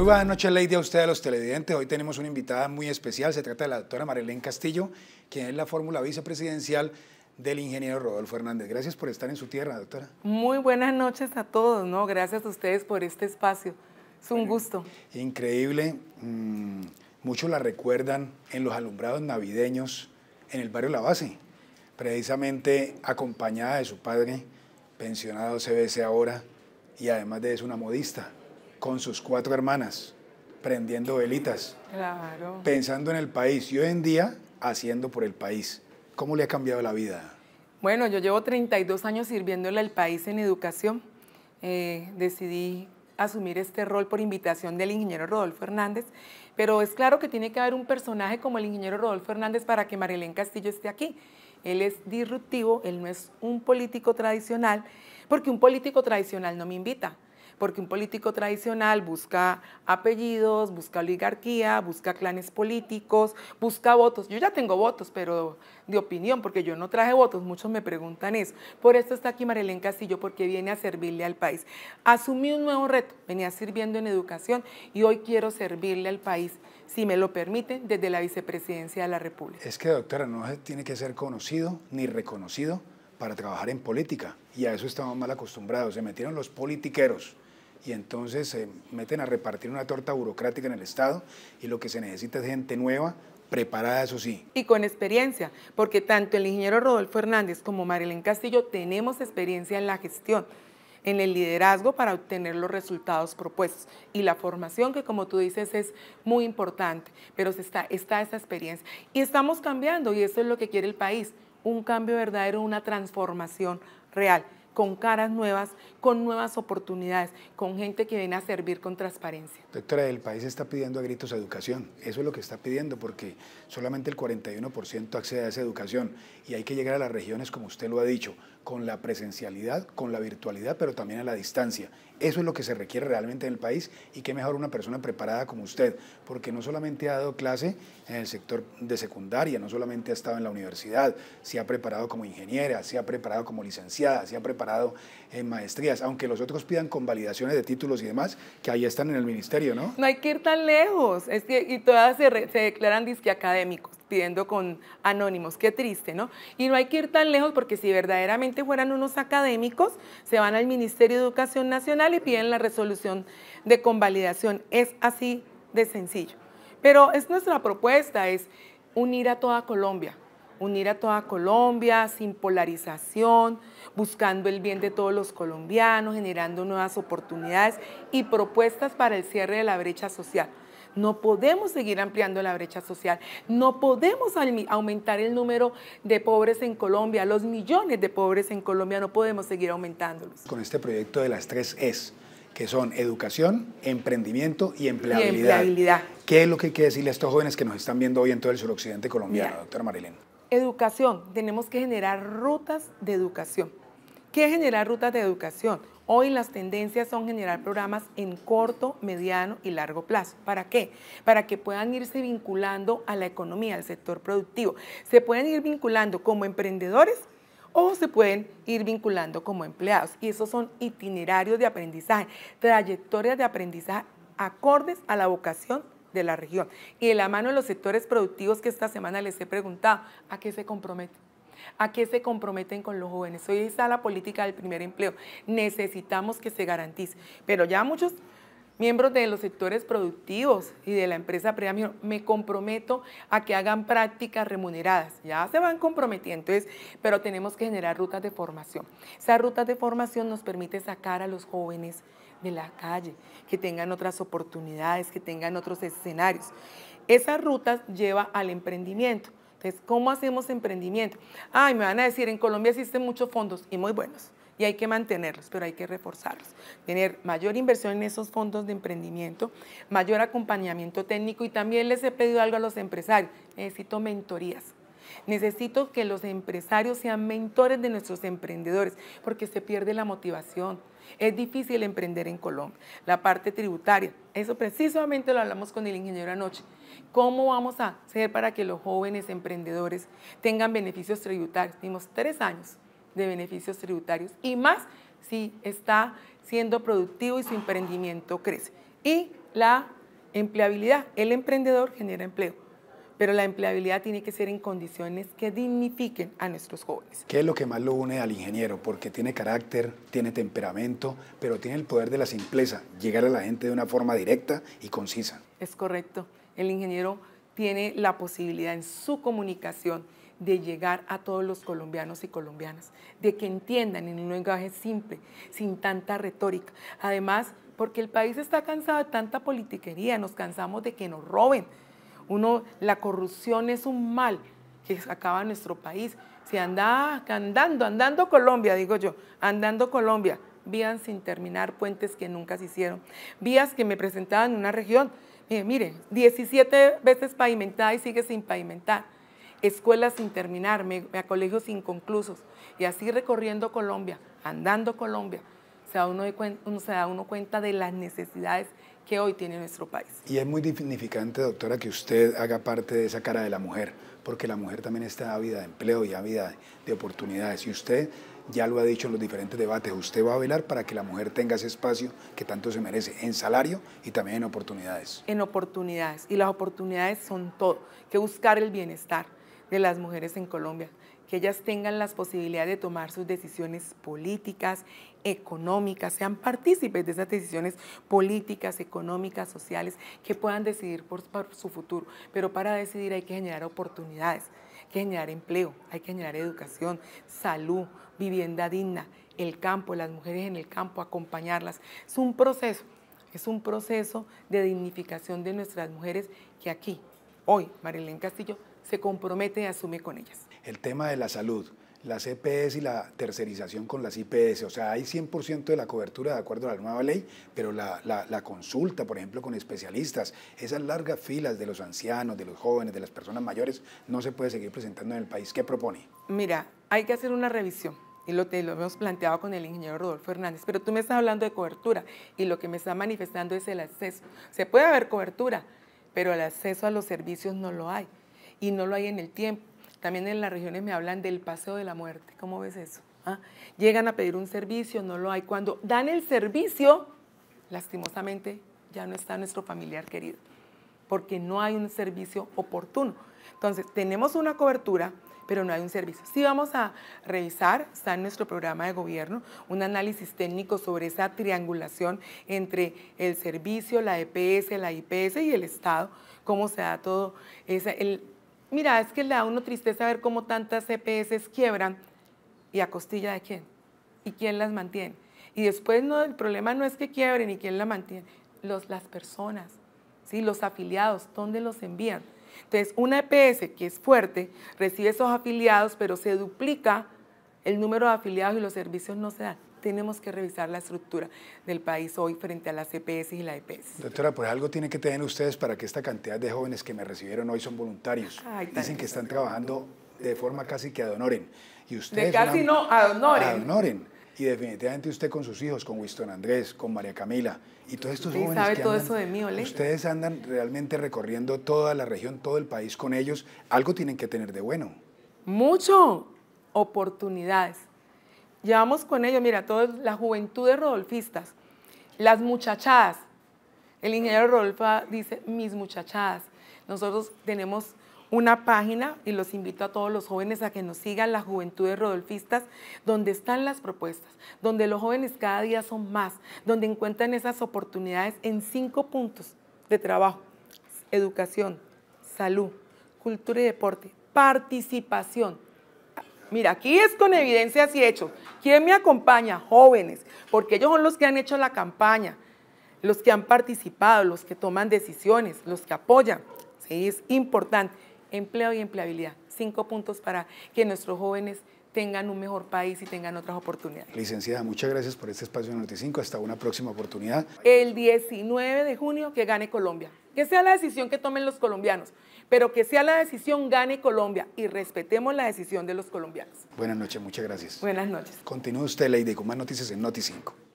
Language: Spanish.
Muy buenas noches, Lady, a ustedes, a los televidentes. Hoy tenemos una invitada muy especial. Se trata de la doctora Marilén Castillo, quien es la fórmula vicepresidencial del ingeniero Rodolfo Hernández. Gracias por estar en su tierra, doctora. Muy buenas noches a todos, ¿no? Gracias a ustedes por este espacio. Es un gusto. Increíble. Mm, muchos la recuerdan en los alumbrados navideños en el barrio La Base, precisamente acompañada de su padre, pensionado CBC ahora, y además de eso una modista con sus cuatro hermanas, prendiendo velitas, pensando en el país y hoy en día haciendo por el país. ¿Cómo le ha cambiado la vida? Bueno, yo llevo 32 años sirviéndole al país en educación. Eh, decidí asumir este rol por invitación del ingeniero Rodolfo Hernández, pero es claro que tiene que haber un personaje como el ingeniero Rodolfo Hernández para que Marilén Castillo esté aquí. Él es disruptivo, él no es un político tradicional, porque un político tradicional no me invita porque un político tradicional busca apellidos, busca oligarquía, busca clanes políticos, busca votos. Yo ya tengo votos, pero de opinión, porque yo no traje votos, muchos me preguntan eso. Por esto está aquí Marilén Castillo, porque viene a servirle al país. Asumí un nuevo reto, venía sirviendo en educación y hoy quiero servirle al país, si me lo permiten, desde la vicepresidencia de la República. Es que, doctora, no tiene que ser conocido ni reconocido para trabajar en política y a eso estamos mal acostumbrados. Se metieron los politiqueros y entonces se meten a repartir una torta burocrática en el Estado y lo que se necesita es gente nueva, preparada, eso sí. Y con experiencia, porque tanto el ingeniero Rodolfo Hernández como Marilyn Castillo tenemos experiencia en la gestión, en el liderazgo para obtener los resultados propuestos y la formación que como tú dices es muy importante, pero está, está esa experiencia. Y estamos cambiando y eso es lo que quiere el país, un cambio verdadero, una transformación real con caras nuevas, con nuevas oportunidades, con gente que viene a servir con transparencia. Doctora, el país está pidiendo a gritos educación, eso es lo que está pidiendo, porque solamente el 41% accede a esa educación y hay que llegar a las regiones, como usted lo ha dicho, con la presencialidad, con la virtualidad, pero también a la distancia. Eso es lo que se requiere realmente en el país y qué mejor una persona preparada como usted, porque no solamente ha dado clase en el sector de secundaria, no solamente ha estado en la universidad, se ha preparado como ingeniera, se ha preparado como licenciada, se ha preparado en maestrías, aunque los otros pidan convalidaciones de títulos y demás, que ahí están en el ministerio, ¿no? No hay que ir tan lejos, es que, y todas se, se declaran disque académicos pidiendo con anónimos. Qué triste, ¿no? Y no hay que ir tan lejos porque si verdaderamente fueran unos académicos, se van al Ministerio de Educación Nacional y piden la resolución de convalidación. Es así de sencillo. Pero es nuestra propuesta, es unir a toda Colombia, unir a toda Colombia sin polarización, buscando el bien de todos los colombianos, generando nuevas oportunidades y propuestas para el cierre de la brecha social. No podemos seguir ampliando la brecha social. No podemos aumentar el número de pobres en Colombia, los millones de pobres en Colombia, no podemos seguir aumentándolos. Con este proyecto de las tres es que son educación, emprendimiento y empleabilidad. ¿Qué es lo que hay que decirle a estos jóvenes que nos están viendo hoy en todo el suroccidente colombiano, doctora Marilena? Educación, tenemos que generar rutas de educación. ¿Qué es generar rutas de educación? Hoy las tendencias son generar programas en corto, mediano y largo plazo. ¿Para qué? Para que puedan irse vinculando a la economía, al sector productivo. Se pueden ir vinculando como emprendedores o se pueden ir vinculando como empleados. Y esos son itinerarios de aprendizaje, trayectorias de aprendizaje acordes a la vocación de la región. Y de la mano de los sectores productivos que esta semana les he preguntado, ¿a qué se comprometen? ¿A qué se comprometen con los jóvenes? Hoy está la política del primer empleo. Necesitamos que se garantice. Pero ya muchos miembros de los sectores productivos y de la empresa privada me comprometo a que hagan prácticas remuneradas. Ya se van comprometiendo, pero tenemos que generar rutas de formación. Esas rutas de formación nos permite sacar a los jóvenes de la calle, que tengan otras oportunidades, que tengan otros escenarios. Esas rutas lleva al emprendimiento. Entonces, ¿cómo hacemos emprendimiento? Ay, me van a decir, en Colombia existen muchos fondos y muy buenos, y hay que mantenerlos, pero hay que reforzarlos. Tener mayor inversión en esos fondos de emprendimiento, mayor acompañamiento técnico, y también les he pedido algo a los empresarios, necesito mentorías. Necesito que los empresarios sean mentores de nuestros emprendedores, porque se pierde la motivación, es difícil emprender en Colombia. La parte tributaria, eso precisamente lo hablamos con el ingeniero anoche. ¿Cómo vamos a hacer para que los jóvenes emprendedores tengan beneficios tributarios? Tenemos tres años de beneficios tributarios y más si está siendo productivo y su emprendimiento crece. Y la empleabilidad, el emprendedor genera empleo pero la empleabilidad tiene que ser en condiciones que dignifiquen a nuestros jóvenes. ¿Qué es lo que más lo une al ingeniero? Porque tiene carácter, tiene temperamento, pero tiene el poder de la simpleza, llegar a la gente de una forma directa y concisa. Es correcto. El ingeniero tiene la posibilidad en su comunicación de llegar a todos los colombianos y colombianas, de que entiendan en un lenguaje simple, sin tanta retórica. Además, porque el país está cansado de tanta politiquería, nos cansamos de que nos roben, uno, la corrupción es un mal que acaba nuestro país. Si anda andando, andando Colombia, digo yo, andando Colombia, vías sin terminar, puentes que nunca se hicieron, vías que me presentaban en una región, eh, mire, 17 veces pavimentada y sigue sin pavimentar, escuelas sin terminar, me, a colegios inconclusos, y así recorriendo Colombia, andando Colombia, se da uno, se da uno cuenta de las necesidades que hoy tiene nuestro país. Y es muy significante, doctora, que usted haga parte de esa cara de la mujer, porque la mujer también está ávida de empleo y ávida de oportunidades. Y usted ya lo ha dicho en los diferentes debates, usted va a velar para que la mujer tenga ese espacio que tanto se merece en salario y también en oportunidades. En oportunidades, y las oportunidades son todo, que buscar el bienestar de las mujeres en Colombia, que ellas tengan las posibilidades de tomar sus decisiones políticas, económicas, sean partícipes de esas decisiones políticas, económicas, sociales, que puedan decidir por, su futuro. Pero para decidir hay que generar oportunidades, hay que generar empleo, hay que generar educación, salud, vivienda digna, el campo, las mujeres en el campo, acompañarlas. Es un proceso, es un proceso de dignificación de nuestras mujeres que aquí, hoy, Marilén Castillo se compromete y asume con ellas el tema de la salud, las EPS y la tercerización con las IPS. O sea, hay 100% de la cobertura de acuerdo a la nueva ley, pero la, consulta, por ejemplo, con especialistas, esas largas filas de los ancianos, de los jóvenes, de las personas mayores, no se puede seguir presentando en el país. ¿Qué propone? Mira, hay que hacer una revisión. Y lo, lo hemos planteado con el ingeniero Rodolfo Hernández, pero tú me estás hablando de cobertura y lo que me está manifestando es el acceso. Se puede haber cobertura, pero el acceso a los servicios no lo hay y no lo hay en el tiempo también en las regiones me hablan del paseo de la muerte. ¿Cómo ves eso? Ah, llegan a pedir un servicio, no lo hay. Cuando dan el servicio, lastimosamente ya no está nuestro familiar querido, porque no hay un servicio oportuno. Entonces, tenemos una cobertura, pero no hay un servicio. Sí vamos a revisar, está en nuestro programa de gobierno, un análisis técnico sobre esa triangulación entre el servicio, la EPS, la IPS y el Estado, cómo se da todo ese, Mira, es que le da uno tristeza ver cómo tantas EPS quiebran y a costilla de quién y quién las mantiene. Y después no, el problema no es que quiebren ni quién la mantiene, los, las personas, ¿sí? los afiliados, ¿dónde los envían? Entonces, una EPS que es fuerte recibe esos afiliados, pero se duplica el número de afiliados y los servicios no se dan. Tenemos que revisar la estructura del país hoy frente a las CPS e y la EPS. Doctora, pues algo tiene que tener ustedes para que esta cantidad de jóvenes que me recibieron hoy son voluntarios. Dicen que están trabajando de forma casi que adonoren. Y ustedes de casi no, adonoren. Adonoren. Y definitivamente usted con sus hijos, con Winston Andrés, con María Camila y todos estos jóvenes. Sabe todo eso de mí, Ustedes andan realmente recorriendo toda la región, todo el país con ellos. Algo tienen que tener de bueno. Mucho oportunidades. Llevamos con ello, mira, toda la juventud de rodolfistas, las muchachadas. El ingeniero Rodolfo dice, mis muchachadas. Nosotros tenemos una página y los invito a todos los jóvenes a que nos sigan la Juventud de Rodolfistas, donde están las propuestas, donde los jóvenes cada día son más, donde encuentran esas oportunidades en cinco puntos de trabajo, educación, salud, cultura y deporte, participación, Mira, aquí es con evidencias y hechos. ¿Quién me acompaña? Jóvenes, porque ellos son los que han hecho la campaña, los que han participado, los que toman decisiones, los que apoyan. Sí, es importante. Empleo y empleabilidad. Cinco puntos para que nuestros jóvenes tengan un mejor país y tengan otras oportunidades. Licenciada, muchas gracias por este espacio de 5. Hasta una próxima oportunidad. El 19 de junio que gane Colombia. Que sea la decisión que tomen los colombianos, pero que sea la decisión gane Colombia y respetemos la decisión de los colombianos. Buenas noches, muchas gracias. Buenas noches. Continúe usted, Lady, con más noticias en Noti 5.